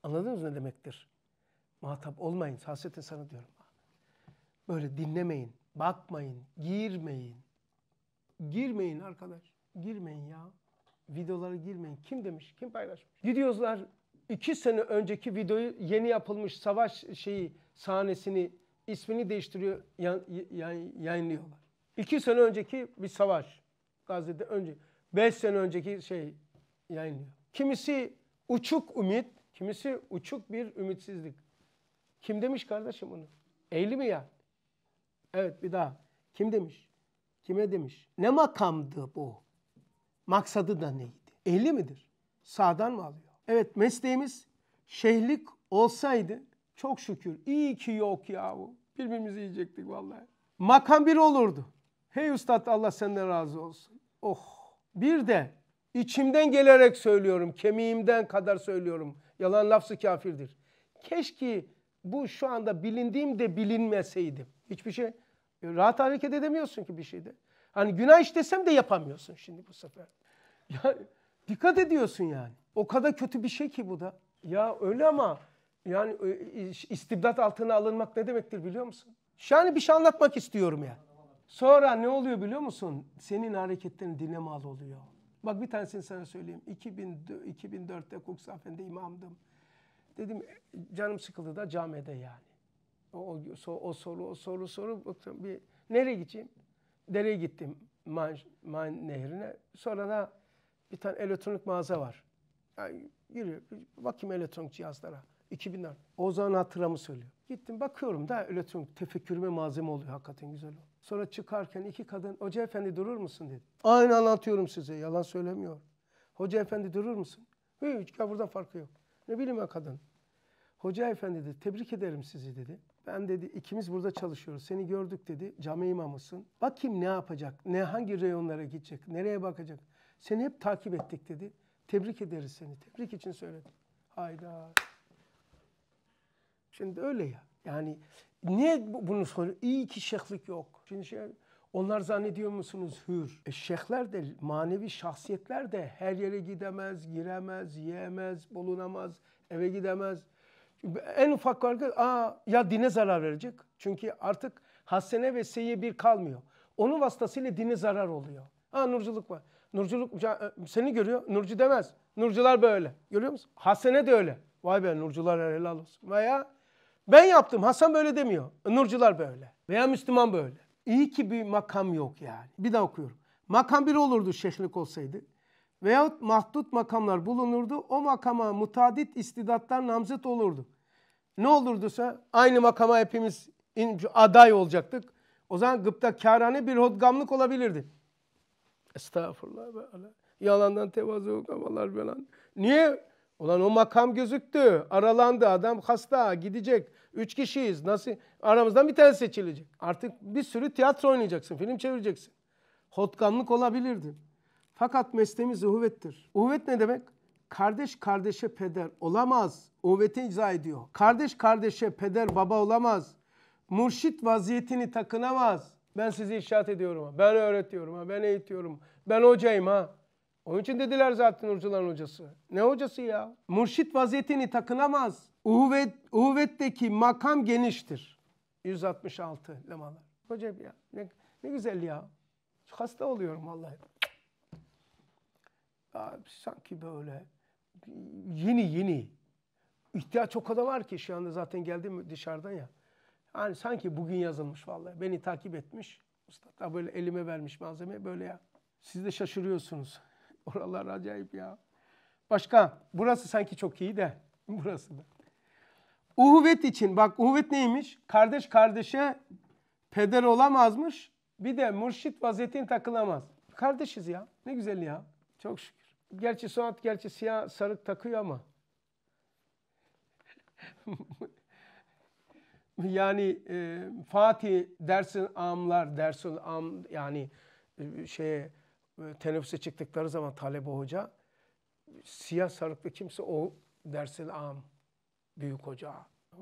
Anladınız ne demektir? muhatap olmayın. Hasret sana diyorum. Böyle dinlemeyin, bakmayın, girmeyin. Girmeyin arkadaş, girmeyin ya. Videolara girmeyin. Kim demiş, kim paylaşmış? Gidiyorlar iki sene önceki videoyu yeni yapılmış savaş şeyi sahnesini ismini değiştiriyor yan, yan, yayınlıyorlar. İki sene önceki bir savaş Gazze'de önce beş sene önceki şey yayınlıyor. Kimisi uçuk umut, kimisi uçuk bir ümitsizlik. Kim demiş kardeşim bunu? Eğli mi ya? Evet bir daha. Kim demiş? Kime demiş? Ne makamdı bu? Maksadı da neydi? Ehli midir? Sağdan mı alıyor? Evet mesleğimiz şeyhlik olsaydı çok şükür iyi ki yok yahu. Birbirimizi yiyecektik vallahi. Makam bir olurdu. Hey üstad Allah senden razı olsun. Oh bir de içimden gelerek söylüyorum kemiğimden kadar söylüyorum. Yalan lafsı kafirdir. Keşke bu şu anda bilindiğim de bilinmeseydim. Hiçbir şey e, rahat hareket edemiyorsun ki bir şeyde. Hani günah işlesem de yapamıyorsun şimdi bu sefer. Ya dikkat ediyorsun yani. O kadar kötü bir şey ki bu da. Ya öyle ama yani e, istibdat altına alınmak ne demektir biliyor musun? Yani bir şey anlatmak istiyorum ya. Yani. Sonra ne oluyor biliyor musun? Senin hareketlerin dine mal oluyor. Bak bir tanesini sana söyleyeyim. 2000, 2004'te Kuksafen'de imamdım. Dedim canım sıkıldı da camide yani. O, o, o soru, o soru, soru. Baktım bir nereye gideyim? Dereye gittim Man, Man Nehri'ne. Sonra da bir tane elektronik mağaza var. Yani yürüyor. Bakayım elektronik cihazlara. 2000'ler. O zaman hatıramı söylüyor. Gittim bakıyorum da elektronik tefekkürüme malzeme oluyor hakikaten güzel o. Sonra çıkarken iki kadın hoca efendi durur musun dedi. Aynı anlatıyorum size yalan söylemiyor. Hoca efendi durur musun? Hiç buradan farkı yok. Ne bileyim ha kadın. Hoca efendi dedi tebrik ederim sizi dedi. Ben dedi ikimiz burada çalışıyoruz. Seni gördük dedi. Cami imamısın. Bakayım ne yapacak? Ne hangi reyonlara gidecek? Nereye bakacak? Seni hep takip ettik dedi. Tebrik ederiz seni. Tebrik için söyledim. Hayda. Şimdi öyle ya. Yani niye bunu soruyor? İyi ki şıklık yok. Şimdi şey onlar zannediyor musunuz hür? E şeyhler de, manevi şahsiyetler de her yere gidemez, giremez, yiyemez, bulunamaz, eve gidemez. En ufak farkı, aa ya dine zarar verecek. Çünkü artık hasene ve seyyi bir kalmıyor. Onun vasıtasıyla dine zarar oluyor. Ha nurculuk var. Nurculuk e, seni görüyor. Nurcu demez. Nurcular böyle. Görüyor musun? Hasene de öyle. Vay be nurcular helal olsun. Veya ben yaptım. Hasan böyle demiyor. E, nurcular böyle. Veya Müslüman böyle. İyi ki bir makam yok yani. Bir daha okuyorum. Makam bir olurdu şeşlik olsaydı. Veyahut mahdut makamlar bulunurdu. O makama mutadit istidatlar namzet olurdu. Ne olurduysa aynı makama hepimiz aday olacaktık. O zaman gıpta kârane bir hodgamlık olabilirdi. Estağfurullah. Be Allah. Yalandan tevazu kamalar falan. Niye? Ulan o makam gözüktü. Aralandı. Adam hasta. Gidecek. Üç kişiyiz. Nasıl? Aramızdan bir tane seçilecek. Artık bir sürü tiyatro oynayacaksın. Film çevireceksin. Hotkanlık olabilirdi. Fakat mesleğimiz uhvettir. Uhvet ne demek? Kardeş kardeşe peder olamaz. Uhveti icra ediyor. Kardeş kardeşe peder baba olamaz. Murşit vaziyetini takınamaz. Ben sizi inşaat ediyorum Ben öğretiyorum Ben eğitiyorum. Ben hocayım ha. Onun için dediler zaten hocaların hocası. Ne hocası ya? Murşit vaziyetini takınamaz. Uhvet, uhvetteki makam geniştir. 166 lemalar. Hocam ya ne, ne güzel ya. Hasta oluyorum vallahi. Ya, sanki böyle yeni yeni. İhtiyaç o kadar var ki şu anda zaten geldim dışarıdan ya. Hani sanki bugün yazılmış vallahi. Beni takip etmiş. Usta da böyle elime vermiş malzeme böyle ya. Siz de şaşırıyorsunuz. Oralar acayip ya. Başka burası sanki çok iyi de burası da. Uhuvvet için bak uhuvvet neymiş? Kardeş kardeşe peder olamazmış. Bir de mürşit vaziyetin takılamaz. Kardeşiz ya. Ne güzel ya. Çok şükür. Gerçi Suat gerçi siyah sarık takıyor ama. yani e, Fatih dersin amlar dersin am yani şey şeye e, teneffüse çıktıkları zaman talebe hoca siyah sarıklı kimse o dersin am büyük hoca.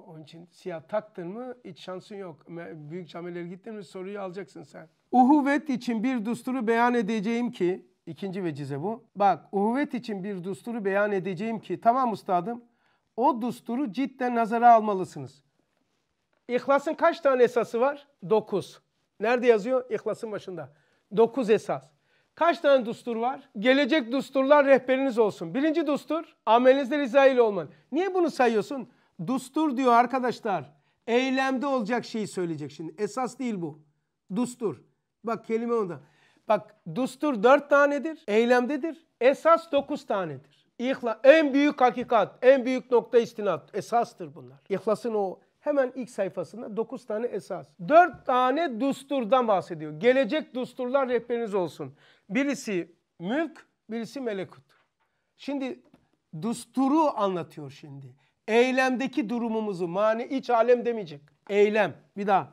Onun için siyah taktın mı hiç şansın yok. Büyük camilere gittin mi soruyu alacaksın sen. Uhuvvet için bir dusturu beyan edeceğim ki, ikinci vecize bu. Bak uhuvvet için bir dusturu beyan edeceğim ki, tamam ustadım o dusturu cidden nazara almalısınız. İhlasın kaç tane esası var? Dokuz. Nerede yazıyor? İhlasın başında. Dokuz esas. Kaç tane dustur var? Gelecek dusturlar rehberiniz olsun. Birinci dustur amelinizde rıza ile olman. Niye bunu sayıyorsun? Dustur diyor arkadaşlar. Eylemde olacak şeyi söyleyecek şimdi. Esas değil bu. Dustur. Bak kelime onda. Bak dustur dört tanedir. Eylemdedir. Esas dokuz tanedir. İhla en büyük hakikat, en büyük nokta istinat. Esastır bunlar. İhlasın o Hemen ilk sayfasında 9 tane esas. 4 tane düsturdan bahsediyor. Gelecek düsturlar rehberiniz olsun. Birisi mülk, birisi melekut. Şimdi düsturu anlatıyor şimdi. Eylemdeki durumumuzu mani iç alem demeyecek. Eylem. Bir daha.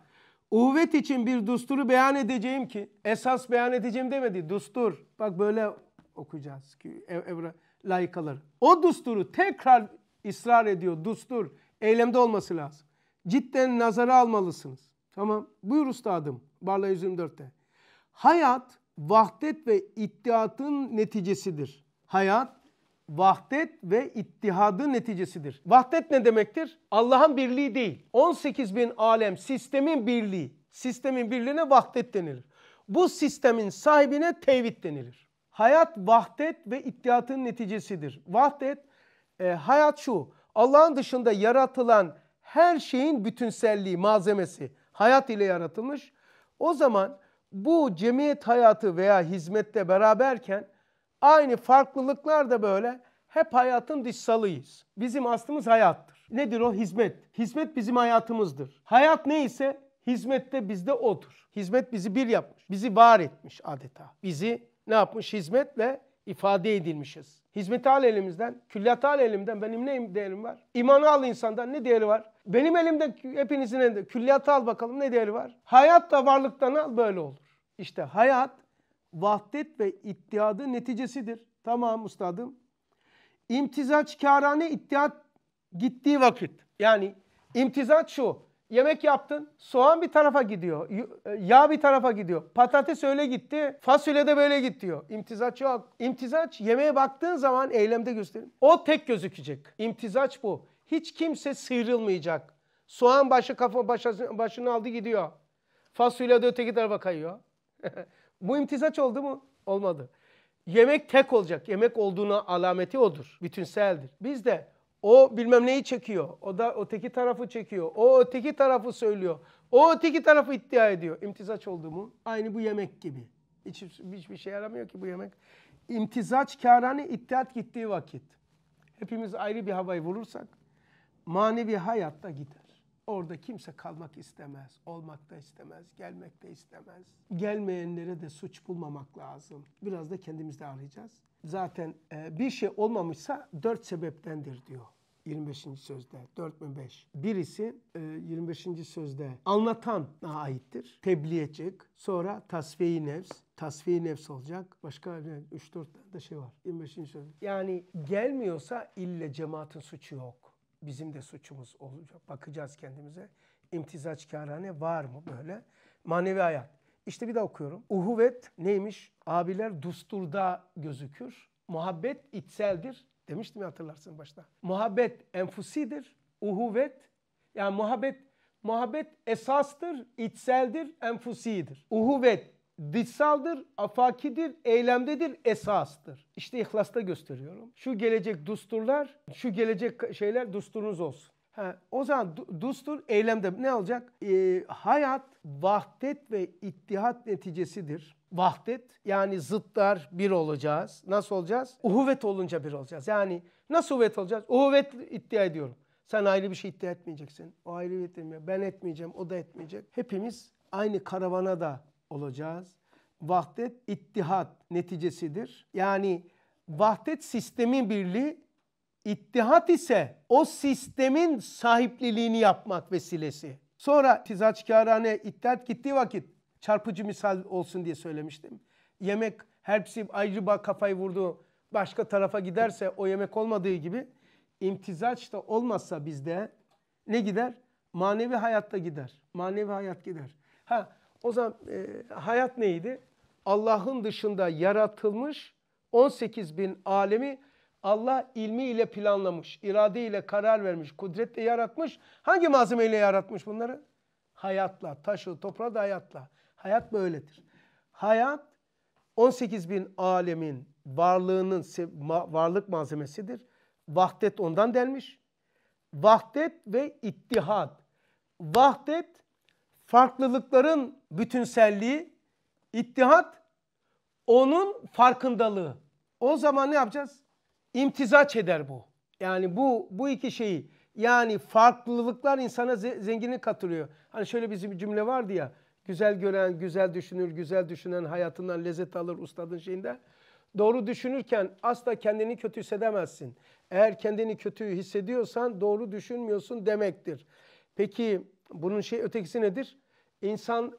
Uvvet için bir düsturu beyan edeceğim ki esas beyan edeceğim demedi. Düstur. Bak böyle okuyacağız ki ev, evra layıkaları. O düsturu tekrar ısrar ediyor. Düstur eylemde olması lazım cidden nazara almalısınız. Tamam. Buyur üstadım. Barla 124'te. Hayat vahdet ve ittihatın neticesidir. Hayat vahdet ve ittihadın neticesidir. Vahdet ne demektir? Allah'ın birliği değil. 18 bin alem sistemin birliği. Sistemin birliğine vahdet denilir. Bu sistemin sahibine tevhid denilir. Hayat vahdet ve ittihatın neticesidir. Vahdet, e, hayat şu. Allah'ın dışında yaratılan her şeyin bütünselliği, malzemesi hayat ile yaratılmış. O zaman bu cemiyet hayatı veya hizmette beraberken aynı farklılıklar da böyle hep hayatın dışsalıyız. Bizim aslımız hayattır. Nedir o? Hizmet. Hizmet bizim hayatımızdır. Hayat neyse hizmette bizde odur. Hizmet bizi bir yapmış. Bizi var etmiş adeta. Bizi ne yapmış? Hizmetle ifade edilmişiz. Hizmeti al elimizden, külliyatı al elimden benim ne değerim var? İmanı al insandan ne değeri var? Benim elimde hepinizin elinde külliyatı al bakalım ne değeri var? Hayat da varlıktan al böyle olur. İşte hayat vahdet ve ittihadı neticesidir. Tamam ustadım. İmtizaçkarane ittihat gittiği vakit. Yani imtizaç şu. Yemek yaptın. Soğan bir tarafa gidiyor. E, yağ bir tarafa gidiyor. Patates öyle gitti. Fasulye de böyle git diyor. İmtizaç yok. İmtizaç yemeğe baktığın zaman eylemde gösterin. O tek gözükecek. İmtizaç bu hiç kimse sıyrılmayacak. Soğan başı kafa başa, başını aldı gidiyor. Fasulye de öteki tarafa kayıyor. Bu imtisaç oldu mu? Olmadı. Yemek tek olacak. Yemek olduğuna alameti odur. Bütünseldir. Biz de o bilmem neyi çekiyor. O da öteki tarafı çekiyor. O öteki tarafı söylüyor. O öteki tarafı iddia ediyor. İmtizaç oldu mu? Aynı bu yemek gibi. Hiç, hiçbir şey yaramıyor ki bu yemek. İmtizaç kârani iddiat gittiği vakit. Hepimiz ayrı bir havayı vurursak manevi hayatta gider. Orada kimse kalmak istemez, olmak da istemez, gelmek de istemez. Gelmeyenlere de suç bulmamak lazım. Biraz da kendimizde arayacağız. Zaten e, bir şey olmamışsa dört sebeptendir diyor. 25. sözde 4005. Birisi 25. E, sözde anlatan aittir. Tebliğ edecek. Sonra tasfiye nefs. Tasfiye nefs olacak. Başka 3-4 tane de şey var. 25. sözde. Yani gelmiyorsa ille cemaatin suçu yok bizim de suçumuz olacak. Bakacağız kendimize. İmtizaçkarane var mı böyle? Manevi hayat. İşte bir daha okuyorum. Uhuvet neymiş? Abiler dusturda gözükür. Muhabbet içseldir. Demiştim ya hatırlarsın başta. Muhabbet enfusidir. Uhuvet yani muhabbet muhabbet esastır, içseldir, enfusidir. Uhuvet dışsaldır, afakidir, eylemdedir, esastır. İşte ihlasta gösteriyorum. Şu gelecek dusturlar, şu gelecek şeyler dusturunuz olsun. Ha, o zaman du dustur eylemde ne olacak? Ee, hayat vahdet ve ittihat neticesidir. Vahdet yani zıtlar bir olacağız. Nasıl olacağız? Uhuvvet olunca bir olacağız. Yani nasıl uhuvvet olacağız? Uhuvvet iddia ediyorum. Sen ayrı bir şey iddia etmeyeceksin. O ayrı bir etmiyor. Ben etmeyeceğim, o da etmeyecek. Hepimiz aynı karavana da olacağız. Vahdet ittihat neticesidir. Yani vahdet sistemin birliği, ittihat ise o sistemin sahipliliğini yapmak vesilesi. Sonra tizaçkarane ittihat gittiği vakit çarpıcı misal olsun diye söylemiştim. Yemek hepsi ayrı bağ kafayı vurdu başka tarafa giderse o yemek olmadığı gibi imtizaç da olmazsa bizde ne gider? Manevi hayatta gider. Manevi hayat gider. Ha o zaman e, hayat neydi? Allah'ın dışında yaratılmış 18 bin alemi Allah ilmiyle planlamış, iradeyle karar vermiş, kudretle yaratmış. Hangi malzemeyle yaratmış bunları? Hayatla, taşı, toprağı da hayatla. Hayat böyledir. Hayat 18 bin alemin varlığının varlık malzemesidir. Vahdet ondan denmiş. Vahdet ve ittihat. Vahdet farklılıkların bütünselliği, ittihat onun farkındalığı. O zaman ne yapacağız? İmtizaç eder bu. Yani bu bu iki şeyi yani farklılıklar insana zenginlik katılıyor. Hani şöyle bizim bir cümle vardı ya. Güzel gören, güzel düşünür, güzel düşünen hayatından lezzet alır ustadın şeyinde. Doğru düşünürken asla kendini kötü hissedemezsin. Eğer kendini kötü hissediyorsan doğru düşünmüyorsun demektir. Peki bunun şey ötekisi nedir? İnsan,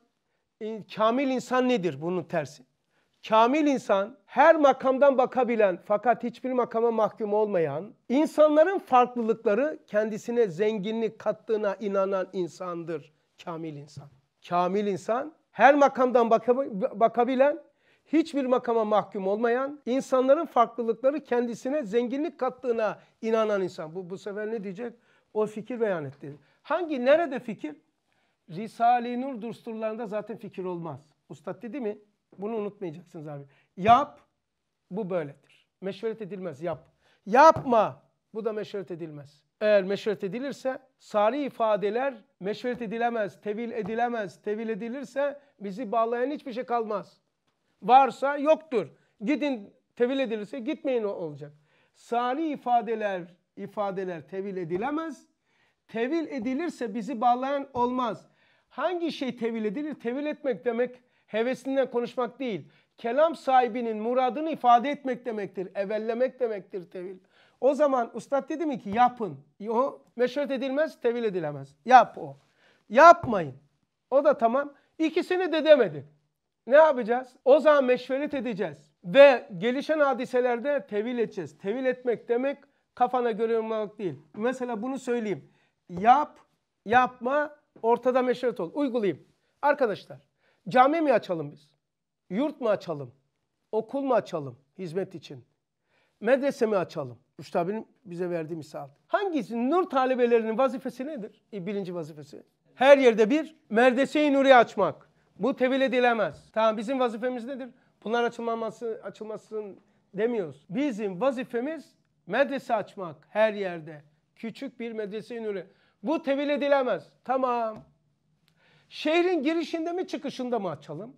in, kamil insan nedir bunun tersi? Kamil insan her makamdan bakabilen fakat hiçbir makama mahkum olmayan, insanların farklılıkları kendisine zenginlik kattığına inanan insandır kamil insan. Kamil insan her makamdan bakabilen, hiçbir makama mahkum olmayan, insanların farklılıkları kendisine zenginlik kattığına inanan insan. Bu, bu sefer ne diyecek? O fikir beyan etti. Hangi nerede fikir? Risale-i Nur düsturlarında zaten fikir olmaz. Ustad dedi mi? Bunu unutmayacaksınız abi. Yap, bu böyledir. Meşveret edilmez, yap. Yapma, bu da meşveret edilmez. Eğer meşveret edilirse, sari ifadeler meşveret edilemez, tevil edilemez. Tevil edilirse bizi bağlayan hiçbir şey kalmaz. Varsa yoktur. Gidin tevil edilirse gitmeyin o olacak. Sari ifadeler, ifadeler tevil edilemez Tevil edilirse bizi bağlayan olmaz. Hangi şey tevil edilir? Tevil etmek demek hevesinden konuşmak değil. Kelam sahibinin muradını ifade etmek demektir. Evellemek demektir tevil. O zaman ustad dedi mi ki yapın. O meşret edilmez, tevil edilemez. Yap o. Yapmayın. O da tamam. İkisini de demedi. Ne yapacağız? O zaman meşveret edeceğiz. Ve gelişen hadiselerde tevil edeceğiz. Tevil etmek demek kafana göre yorumlamak değil. Mesela bunu söyleyeyim yap, yapma, ortada meşret ol. Uygulayayım. Arkadaşlar cami mi açalım biz? Yurt mu açalım? Okul mu açalım hizmet için? Medrese mi açalım? Rüştü abinin bize verdiği misal. Hangisi? Nur talebelerinin vazifesi nedir? E, birinci vazifesi. Her yerde bir merdese-i nuri açmak. Bu tevil edilemez. Tamam bizim vazifemiz nedir? Bunlar açılmaması, açılmasın demiyoruz. Bizim vazifemiz medrese açmak her yerde. Küçük bir medrese-i nuri. Bu tevil edilemez. Tamam. Şehrin girişinde mi çıkışında mı açalım?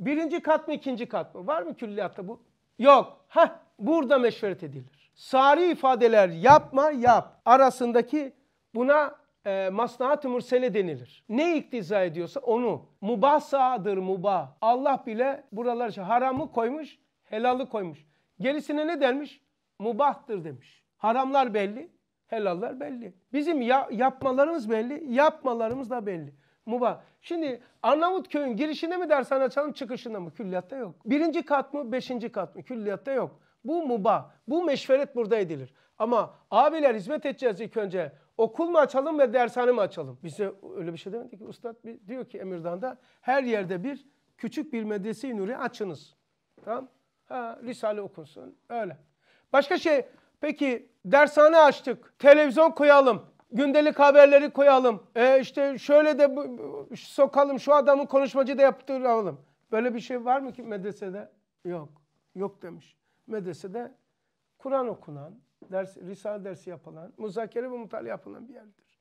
Birinci kat mı ikinci kat mı? Var mı külliyatta bu? Yok. Heh, burada meşveret edilir. Sari ifadeler yapma yap arasındaki buna e, masnaat-ı mursele denilir. Ne iktiza ediyorsa onu. Mubahsadır mubah. Allah bile buralar için haramı koymuş, helalı koymuş. Gerisine ne denmiş? Mubahtır demiş. Haramlar belli, Helallar belli. Bizim ya, yapmalarımız belli, yapmalarımız da belli. Muba. Şimdi Arnavutköy'ün girişine mi dershane açalım çıkışına mı? Külliyatta yok. Birinci kat mı, beşinci kat mı? Külliyatta yok. Bu muba, bu meşveret burada edilir. Ama abiler hizmet edeceğiz ilk önce. Okul mu açalım ve dershane mi açalım? Bize öyle bir şey demedi ki. Üstad diyor ki Emirdan'da her yerde bir küçük bir medresi i nuri açınız. Tamam? Ha, Risale okunsun. Öyle. Başka şey peki dershane açtık. Televizyon koyalım. Gündelik haberleri koyalım. E işte şöyle de sokalım şu adamın konuşmacı da yaptıralım. Böyle bir şey var mı ki medresede? Yok. Yok demiş. Medresede Kur'an okunan, ders, Risale dersi yapılan, muzakere ve mutala yapılan bir yerdir.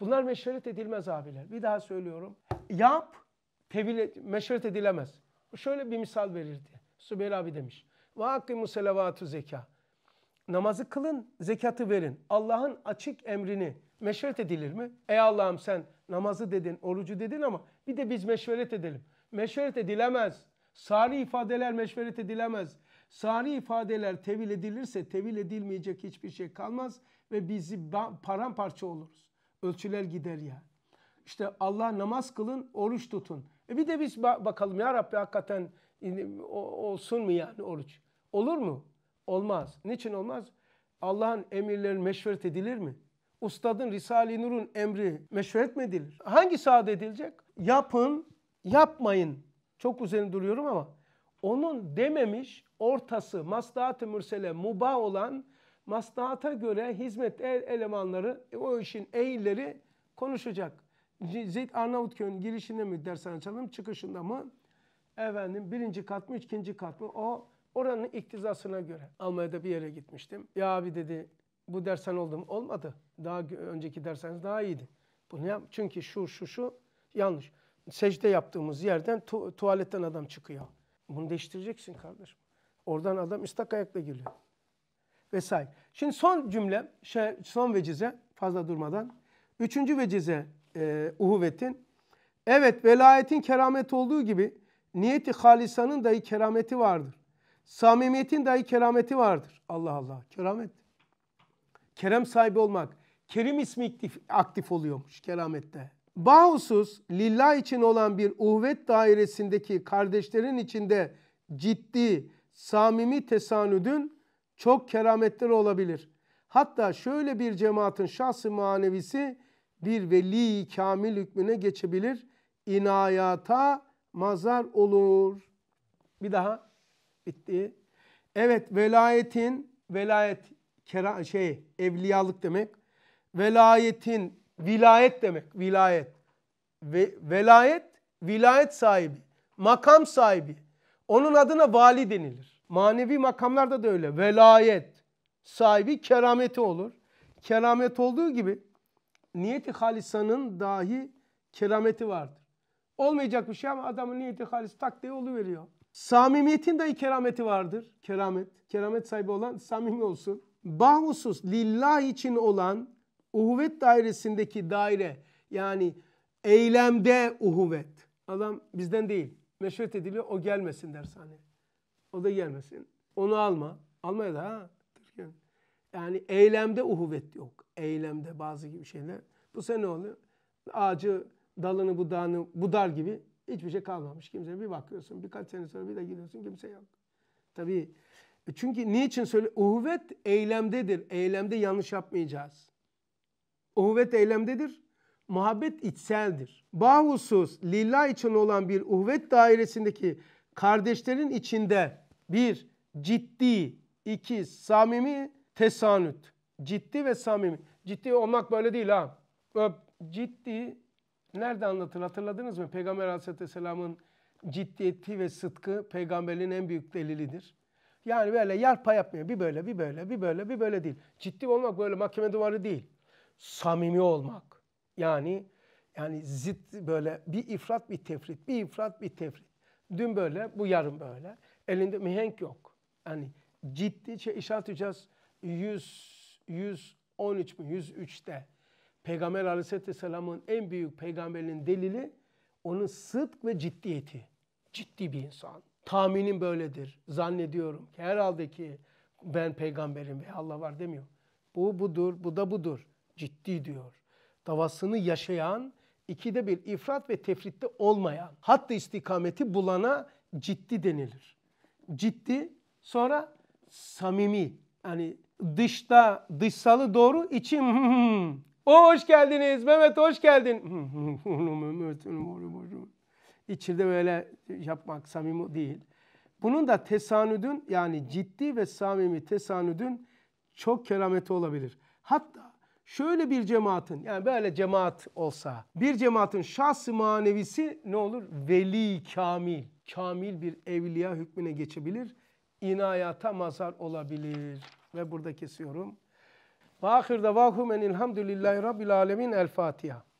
Bunlar meşveret edilmez abiler. Bir daha söylüyorum. Yap, tevil et, meşveret edilemez. Şöyle bir misal verirdi. Sübeyir abi demiş. Ve akkimu selavatü zeka namazı kılın, zekatı verin. Allah'ın açık emrini meşveret edilir mi? Ey Allah'ım sen namazı dedin, orucu dedin ama bir de biz meşveret edelim. Meşveret edilemez. Sari ifadeler meşveret edilemez. Sari ifadeler tevil edilirse tevil edilmeyecek hiçbir şey kalmaz ve bizi paramparça oluruz. Ölçüler gider ya. İşte Allah namaz kılın, oruç tutun. E bir de biz bakalım ya Rabbi hakikaten olsun mu yani oruç? Olur mu? Olmaz. Niçin olmaz? Allah'ın emirleri meşveret edilir mi? Ustadın Risale-i Nur'un emri meşveret mi edilir? Hangi saat edilecek? Yapın, yapmayın. Çok üzerine duruyorum ama onun dememiş ortası maslahat-ı mürsele muba olan masdaata göre hizmet elemanları o işin eğilleri konuşacak. Zeyd arnavutköy'ün girişinde mi dershane açalım çıkışında mı? Efendim birinci kat mı ikinci kat mı o Oranın iktizasına göre Almanya'da bir yere gitmiştim. Ya abi dedi bu dersen oldum Olmadı. Daha önceki derseniz daha iyiydi. Bunu yap. Çünkü şu şu şu yanlış. Secde yaptığımız yerden tu tuvaletten adam çıkıyor. Bunu değiştireceksin kardeşim. Oradan adam ıslak ayakla geliyor. Vesaire. Şimdi son cümle, şey, son vecize fazla durmadan. Üçüncü vecize e, uhuvetin. Evet velayetin keramet olduğu gibi niyeti halisanın dahi kerameti vardır. Samimiyetin dahi kerameti vardır. Allah Allah keramet. Kerem sahibi olmak. Kerim ismi aktif, aktif oluyormuş keramette. Bahusuz lillah için olan bir uhvet dairesindeki kardeşlerin içinde ciddi, samimi tesanüdün çok kerametleri olabilir. Hatta şöyle bir cemaatin şahsı manevisi bir veli kamil hükmüne geçebilir. İnayata mazar olur. Bir daha Bitti. Evet velayetin velayet kera, şey evliyalık demek. Velayetin vilayet demek. Vilayet. Ve, velayet vilayet sahibi, makam sahibi. Onun adına vali denilir. Manevi makamlarda da öyle. Velayet sahibi kerameti olur. Keramet olduğu gibi niyeti halisanın dahi kerameti vardır. Olmayacak bir şey ama adamın niyeti halis tak diye oluveriyor. Samimiyetin de kerameti vardır. Keramet. Keramet sahibi olan samimi olsun. bahusus lillah için olan uhuvvet dairesindeki daire yani eylemde uhuvvet. Adam bizden değil. Meşret ediliyor. O gelmesin dershane. O da gelmesin. Onu alma. Almaya da ha. Yani eylemde uhuvvet yok. Eylemde bazı gibi şeyler. Bu sene ne oluyor? Ağacı dalını budağını budar gibi Hiçbir şey kalmamış kimse. Bir bakıyorsun birkaç sene sonra bir de gidiyorsun kimse yok. Tabii e çünkü niçin söyle? Uhuvvet eylemdedir. Eylemde yanlış yapmayacağız. Uhuvvet eylemdedir. Muhabbet içseldir. Bahusus lillah için olan bir uhuvvet dairesindeki kardeşlerin içinde bir ciddi, iki samimi tesanüt. Ciddi ve samimi. Ciddi olmak böyle değil ha. Ciddi Nerede anlatır hatırladınız mı? Peygamber Aleyhisselam'ın ciddiyeti ve sıdkı peygamberin en büyük delilidir. Yani böyle yarpa yapmıyor. Bir böyle, bir böyle, bir böyle, bir böyle değil. Ciddi olmak böyle mahkeme duvarı değil. Samimi olmak. Yani yani zıt böyle bir ifrat bir tefrit, bir ifrat bir tefrit. Dün böyle, bu yarın böyle. Elinde mihenk yok. Yani ciddi şey işaret edeceğiz. 100, 113 mü? 103'te Peygamber aleyhisselamın en büyük peygamberinin delili onun sıdk ve ciddiyeti. Ciddi bir insan. Tahminim böyledir. Zannediyorum ki herhalde ki ben peygamberim ve Allah var demiyor. Bu budur, bu da budur. Ciddi diyor. Davasını yaşayan, ikide bir ifrat ve tefritte olmayan, hatta istikameti bulana ciddi denilir. Ciddi, sonra samimi. Yani dışta, dışsalı doğru, içi Hoş geldiniz Mehmet hoş geldin. Mehmet İçeride böyle yapmak samimi değil. Bunun da tesanüdün yani ciddi ve samimi tesanüdün çok kerameti olabilir. Hatta şöyle bir cemaatin yani böyle cemaat olsa bir cemaatin şahsı manevisi ne olur? Veli kamil. Kamil bir evliya hükmüne geçebilir. İnayata mazar olabilir. Ve burada kesiyorum. Ve ahirde vahumen elhamdülillahi rabbil alemin. El Fatiha.